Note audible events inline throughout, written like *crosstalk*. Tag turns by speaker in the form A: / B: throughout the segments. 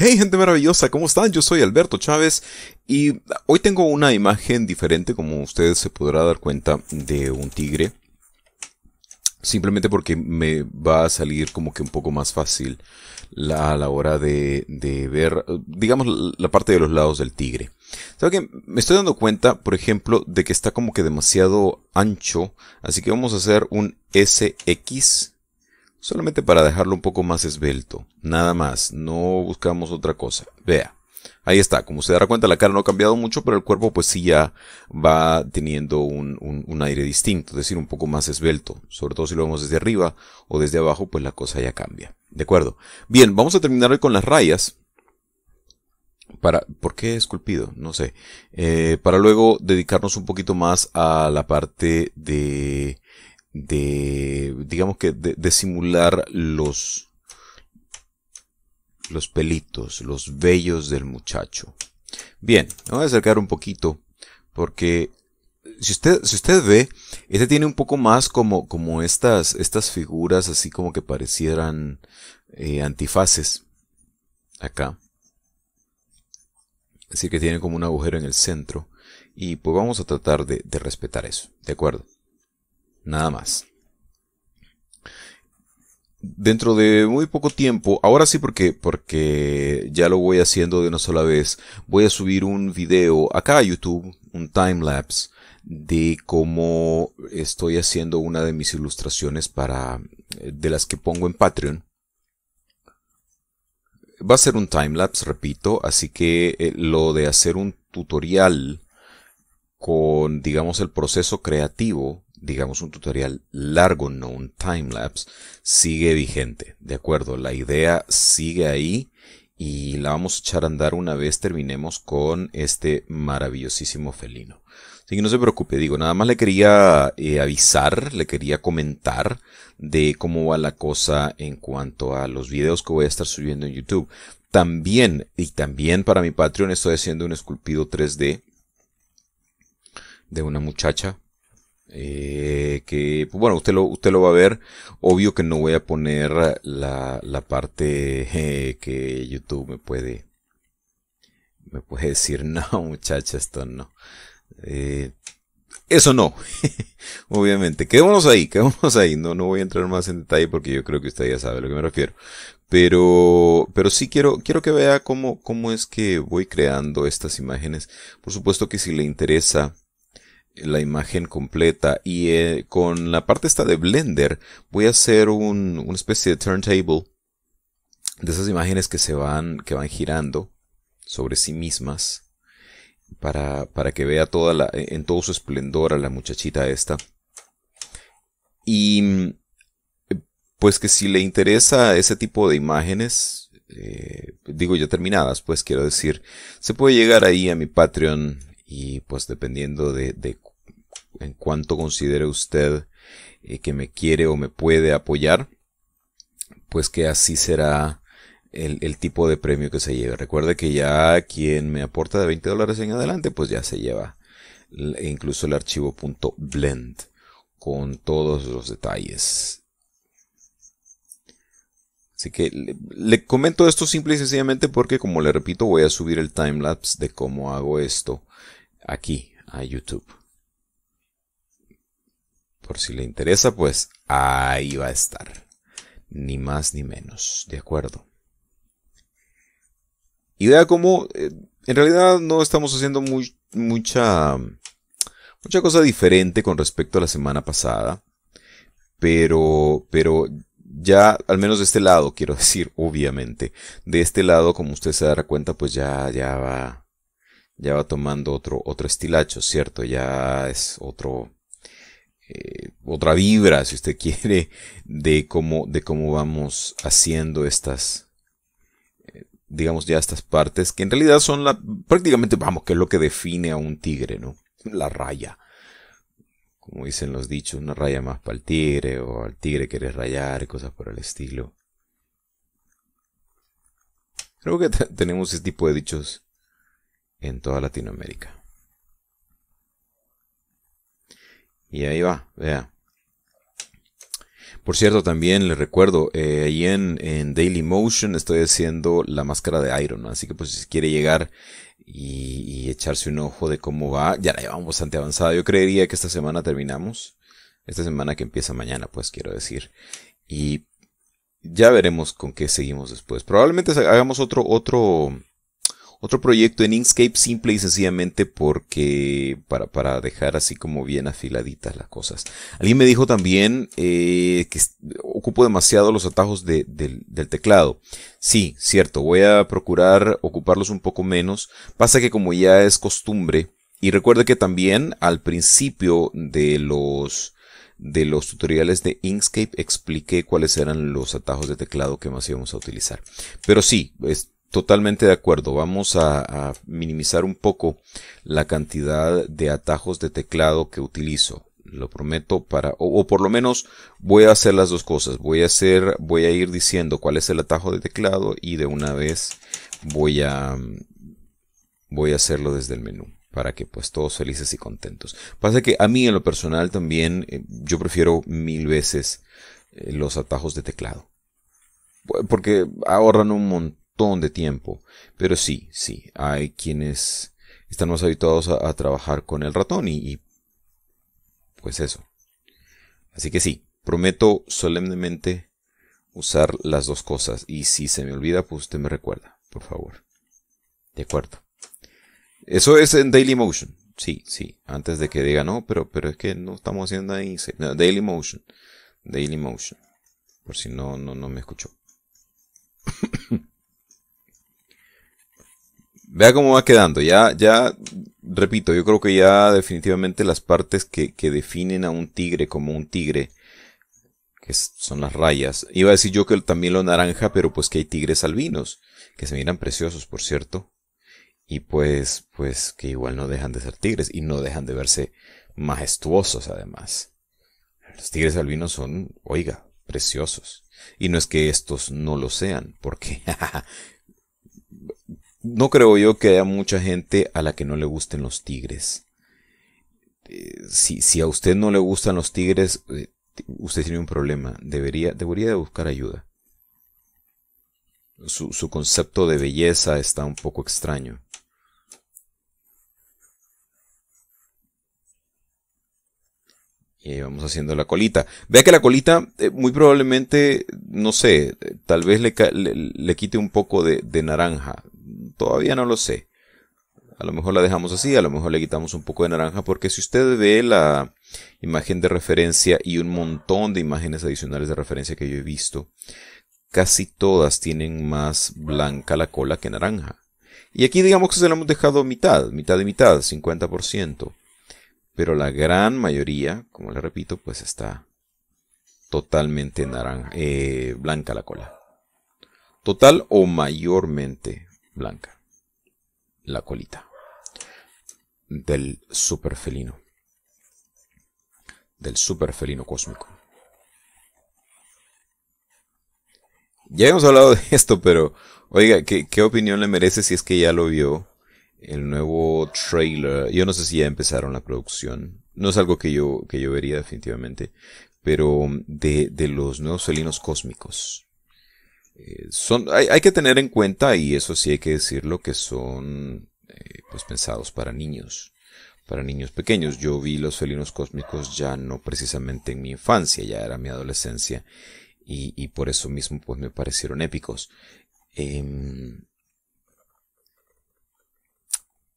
A: Hey gente maravillosa, ¿cómo están? Yo soy Alberto Chávez y hoy tengo una imagen diferente, como ustedes se podrán dar cuenta, de un tigre. Simplemente porque me va a salir como que un poco más fácil a la hora de, ver, digamos, la parte de los lados del tigre. ¿Saben que Me estoy dando cuenta, por ejemplo, de que está como que demasiado ancho, así que vamos a hacer un SX solamente para dejarlo un poco más esbelto, nada más, no buscamos otra cosa. Vea, ahí está, como se dará cuenta la cara no ha cambiado mucho, pero el cuerpo pues sí ya va teniendo un, aire distinto, es decir, un poco más esbelto, sobre todo si lo vemos desde arriba o desde abajo, pues la cosa ya cambia. ¿De acuerdo? Bien, vamos a terminar hoy con las rayas. Para, ¿Por qué esculpido? No sé. Eh, para luego dedicarnos un poquito más a la parte de de, digamos que, de, simular los, los pelitos, los vellos del muchacho. Bien, me voy a acercar un poquito porque si usted, si usted ve, este tiene un poco más como, como estas, estas figuras así como que parecieran eh, antifaces acá. Así que tiene como un agujero en el centro. Y pues vamos a tratar de respetar eso, ¿de acuerdo? Nada más. Dentro de muy poco tiempo, ahora sí porque, porque ya lo voy haciendo de una sola vez, voy a subir un video acá a YouTube, un timelapse, de cómo estoy haciendo una de mis ilustraciones para, eh, de las que pongo en Patreon va a ser un timelapse, repito, así que eh, lo de hacer un tutorial con, digamos, el proceso creativo digamos, un tutorial largo, no un lapse sigue vigente, ¿de acuerdo? La idea sigue ahí y la vamos a echar a andar una vez terminemos con este maravillosísimo felino. Así que no se preocupe, digo, nada más le quería eh, avisar, le quería comentar de cómo va la cosa en cuanto a los videos que voy a estar subiendo en YouTube. También, y también para mi Patreon estoy haciendo un esculpido 3D de una muchacha eh, que pues, bueno usted lo usted lo va a ver obvio que no voy a poner la, la parte eh, que YouTube me puede me puede decir *laughs* no muchacha esto no eh, eso no *laughs* obviamente quedémonos ahí quedémonos ahí no no voy a entrar más en detalle porque yo creo que usted ya sabe a lo que me refiero pero pero sí quiero quiero que vea cómo cómo es que voy creando estas imágenes por supuesto que si le interesa la imagen completa y eh, con la parte esta de Blender voy a hacer un, una especie de turntable de esas imágenes que se van que van girando sobre sí mismas para, para que vea toda la, e, en todo su esplendor a la muchachita esta y mm, pues que si le interesa ese tipo de imágenes eh, digo ya terminadas pues quiero decir se puede llegar ahí a mi Patreon y pues dependiendo de, en cuánto considere usted eh, que me quiere o me puede apoyar, pues que así será el, tipo de premio que se lleve. Recuerde que ya quien me aporta de 20 dólares en adelante, pues ya se lleva e incluso el archivo .blend con todos los detalles. Así que le, le comento esto simple y sencillamente porque, como le repito, voy a subir el timelapse de cómo hago esto aquí a YouTube. Por si le interesa, pues ahí va a estar. Ni más ni menos, ¿de acuerdo? Y vea cómo eh, en realidad no estamos haciendo mucha, mucha cosa diferente con respecto a la semana pasada. Pero, pero ya, al menos de este lado, quiero *laughs* decir, obviamente. De este lado, como usted se dará cuenta, pues ya, ya va, ya va tomando otro, otro estilacho, ¿cierto? Ya es otro, eh, otra vibra, si usted *laughs* quiere, de cómo, de cómo vamos haciendo estas, eh, digamos ya estas partes, que en realidad son la, prácticamente, vamos, que es lo que define a un tigre, ¿no? La raya. Como dicen los dichos, una raya más para el tigre, o al tigre quiere rayar, cosas por el estilo. Creo que *laughs* tenemos ese tipo de dichos en toda Latinoamérica. Y ahí va, vea. Por cierto, también les recuerdo, eh, ahí en, en Daily Motion estoy haciendo la máscara de Iron, así que pues si quiere llegar y, echarse un ojo de cómo va, ya la llevamos bastante avanzada. Yo creería que esta semana terminamos, esta semana que empieza mañana, pues quiero decir. Y ya veremos con qué seguimos después. Probablemente hagamos otro, otro, otro proyecto en Inkscape simple y sencillamente porque para, para dejar así como bien afiladitas las cosas. Alguien me dijo también eh, que ocupo demasiado los atajos del teclado. Sí, cierto, voy a procurar ocuparlos un poco menos. Pasa que como ya es costumbre, y recuerda que también al principio de los de los tutoriales de Inkscape expliqué cuáles eran los atajos de teclado que más íbamos a utilizar. Pero sí, es, Totalmente de acuerdo. Vamos a, minimizar un poco la cantidad de atajos de teclado que utilizo. Lo prometo para, o, por lo menos voy a hacer las dos cosas. Voy a hacer, voy a ir diciendo cuál es el atajo de teclado y de una vez voy a, voy a hacerlo desde el menú para que pues todos felices y contentos. Pasa que a mí en lo personal también eh, yo prefiero mil veces eh, los atajos de teclado. Porque ahorran un montón de tiempo. Pero sí, sí, hay quienes están más habituados a, trabajar con el ratón y, pues eso. Así que sí, prometo solemnemente usar las dos cosas y si se me olvida, pues usted me recuerda, por favor. De acuerdo. Eso es en Daily Motion. Sí, sí. Antes de que diga no, pero, pero es que no estamos haciendo ahí. Motion, Daily Motion. Por si no, no, no me escuchó. *coughs* vea cómo va quedando. Ya, ya, repito, yo creo que ya definitivamente las partes que, que definen a un tigre como un tigre, que son las rayas. Iba a decir yo que también lo naranja, pero pues que hay tigres albinos, que se miran preciosos, por cierto. Y pues, pues que igual no dejan de ser tigres y no dejan de verse majestuosos además. Los tigres albinos son, oiga, preciosos. Y no es que estos no lo sean, porque *laughs* no creo yo que haya mucha gente a la que no le gusten los tigres. Eh, si, a usted no le gustan los tigres, eh, usted tiene un problema. Debería, debería de buscar ayuda. Su, concepto de belleza está un poco extraño. Y ahí vamos haciendo la colita. Vea que la colita, eh, muy probablemente, no sé, tal vez le, quite un poco de naranja, Todavía no lo sé. A lo mejor la dejamos así, a lo mejor le quitamos un poco de naranja, porque si usted ve la imagen de referencia y un montón de imágenes adicionales de referencia que yo he visto, casi todas tienen más blanca la cola que naranja. Y aquí digamos que se la hemos dejado mitad, mitad y mitad, 50%. Pero la gran mayoría, como le repito, pues está totalmente naranja, eh, blanca la cola. Total o mayormente blanca, la colita del super felino del super felino cósmico. Ya hemos hablado de esto, pero oiga, ¿qué, ¿qué, opinión le merece si es que ya lo vio? El nuevo trailer. Yo no sé si ya empezaron la producción. No es algo que yo, que yo vería definitivamente. Pero de los nuevos felinos cósmicos. Eh, son, hay, que tener en cuenta, y eso sí hay que decirlo, que son eh, pues pensados para niños, para niños pequeños. Yo vi los felinos cósmicos ya no precisamente en mi infancia, ya era mi adolescencia, y, por eso mismo pues me parecieron épicos. Em,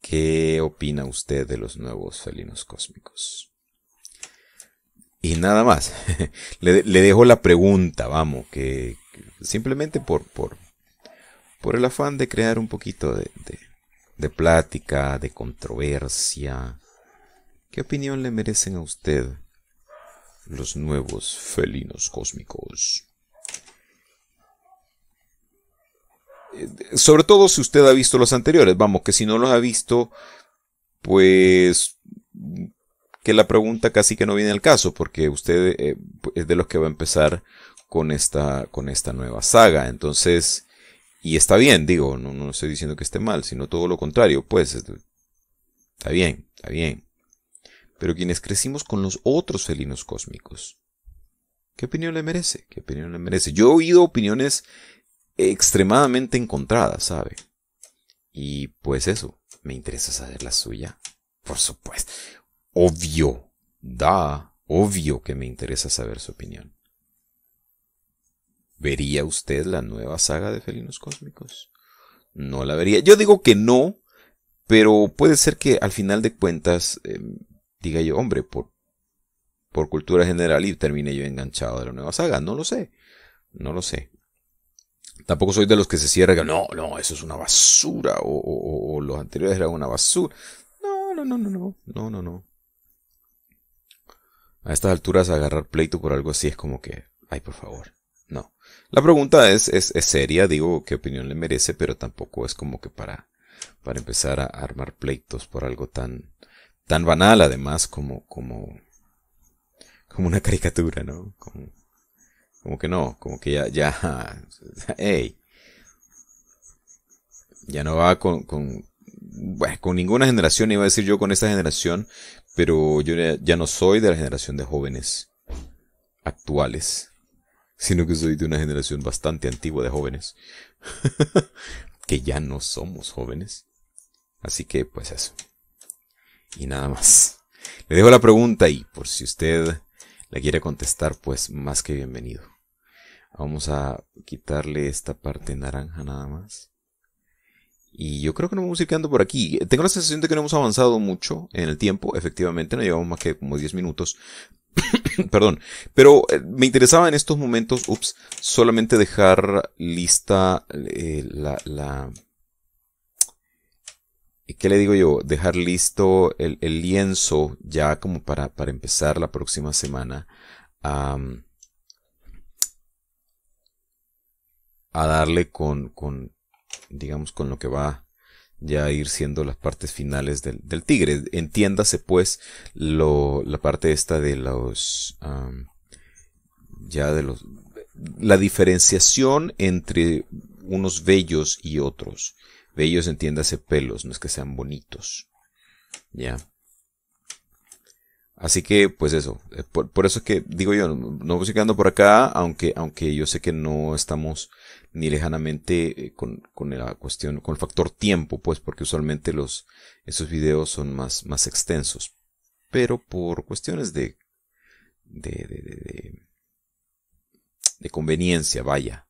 A: ¿Qué opina usted de los nuevos felinos cósmicos? Y nada más. *laughs* le, dejo la pregunta, vamos, que, simplemente por, por, por el afán de crear un poquito de, de, de plática, de controversia. ¿Qué opinión le merecen a usted los nuevos felinos cósmicos? Eh, sobre todo si usted ha visto los anteriores, vamos, que si no los ha visto, pues que la pregunta casi que no viene al caso, porque usted eh, es de los que va a empezar con esta, con esta nueva saga. Entonces, y está bien, digo, no, no estoy diciendo que esté mal, sino todo lo contrario, pues está bien, está bien. Pero quienes crecimos con los otros felinos cósmicos, ¿qué opinión le merece? ¿Qué opinión le merece? Yo he oído opiniones extremadamente encontradas, ¿sabe? Y pues eso, me interesa saber la suya. Por supuesto. Obvio. Da. Obvio que me interesa saber su opinión. ¿Vería usted la nueva saga de felinos cósmicos? No la vería. Yo digo que no, pero puede ser que al final de cuentas em, diga yo, hombre, por, por cultura general y termine yo enganchado de la nueva saga. No lo sé. No lo sé. Tampoco soy de los que se cierran, no, no, eso es una basura, o, los anteriores eran una basura. No, no, no, no, no, no, no, no. A estas alturas agarrar pleito por algo así es como que, ay, por favor, no. La pregunta es, es, seria, digo, qué opinión le merece, pero tampoco es como que para, para empezar a armar pleitos por algo tan, tan banal además como, como, como una caricatura, ¿no? Como, que no, como que ya, ya, hey, *laughs* ya no va con, con, ninguna generación, iba a decir yo con esta generación, pero yo ya no soy de la generación de jóvenes actuales sino que soy de una generación bastante antigua de jóvenes, *laughs* que ya no somos jóvenes. Así que pues eso. Y nada más. Le dejo la pregunta y por si usted la quiere contestar, pues más que bienvenido. Vamos a quitarle esta parte naranja nada más. Y yo creo que nos vamos a ir quedando por aquí. Tengo la sensación de que no hemos avanzado mucho en el tiempo. Efectivamente, no llevamos más que como 10 minutos. *coughs* Perdón, pero eh, me interesaba en estos momentos, ups, solamente dejar lista eh, la, eh, ¿qué le digo yo? Dejar listo el, lienzo ya como para, empezar la próxima semana a, darle con, con, digamos, con lo que va ya ir siendo las partes finales del, del tigre. Entiéndase pues lo, la parte esta de los... ya de los... La diferenciación entre unos bellos y otros. Bellos entiéndase pelos, no es que sean bonitos. Ya. Así que, pues eso, eh, por, eso es que digo yo, no voy quedando por acá, aunque, aunque yo sé que no estamos ni lejanamente eh, con, con la cuestión, con el factor tiempo, pues, porque usualmente los, esos videos son más, más extensos. Pero por cuestiones de, de, de, de, de conveniencia, vaya,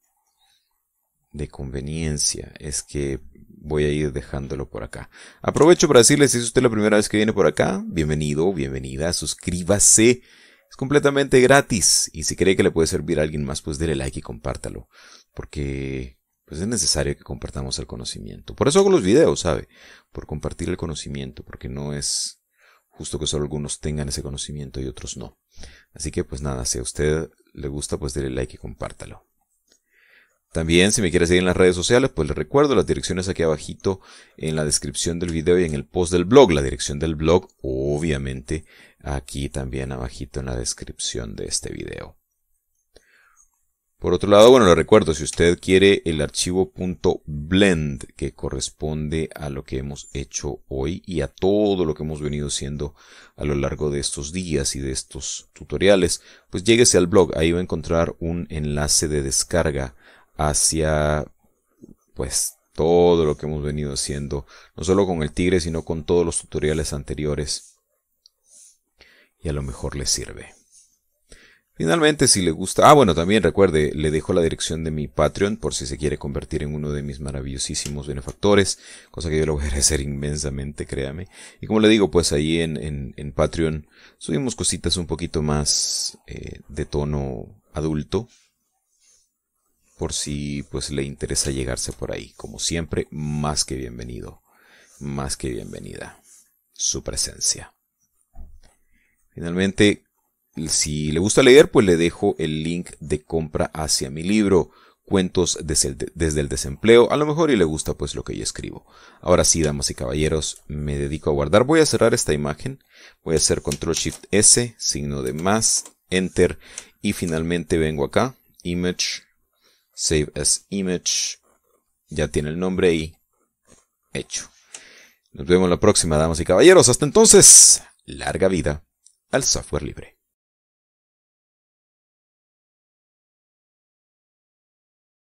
A: de conveniencia, es que voy a ir dejándolo por acá. Aprovecho para decirles, si es usted la primera vez que viene por acá, bienvenido, bienvenida, suscríbase. Es completamente gratis. Y si cree que le puede servir a alguien más, pues dele like y compártalo. Porque pues es necesario que compartamos el conocimiento. Por eso hago los videos, ¿sabe? Por compartir el conocimiento, porque no es justo que solo algunos tengan ese conocimiento y otros no. Así que pues nada, si a usted le gusta, pues dele like y compártalo. También si me quiere seguir en las redes sociales, pues le recuerdo las direcciones aquí abajito en la descripción del video y en el post del blog. La dirección del blog, obviamente, aquí también abajito en la descripción de este video. Por otro lado, bueno, le recuerdo, si usted quiere el archivo .blend que corresponde a lo que hemos hecho hoy y a todo lo que hemos venido haciendo a lo largo de estos días y de estos tutoriales, pues lléguese al blog, ahí va a encontrar un enlace de descarga hacia pues todo lo que hemos venido haciendo, no solo con el tigre, sino con todos los tutoriales anteriores. Y a lo mejor les sirve. Finalmente, si le gusta, ah bueno, también recuerde, le dejo la dirección de mi Patreon por si se quiere convertir en uno de mis maravillosísimos benefactores, cosa que yo le voy a agradecer inmensamente, créame. Y como le digo, pues ahí en, en, Patreon subimos cositas un poquito más eh, de tono adulto, por si pues le interesa llegarse por ahí. Como siempre, más que bienvenido, más que bienvenida su presencia. Finalmente, si le gusta leer, pues le dejo el link de compra hacia mi libro, Cuentos desde el, desempleo. A lo mejor y le gusta pues lo que yo escribo. Ahora sí, damas y caballeros, me dedico a guardar. Voy a cerrar esta imagen. Voy a hacer Control Shift S, signo de más, Enter. Y finalmente vengo acá, Image, Save as image. Ya tiene el nombre y hecho. Nos vemos la próxima, damas y caballeros. Hasta entonces, larga vida al software libre.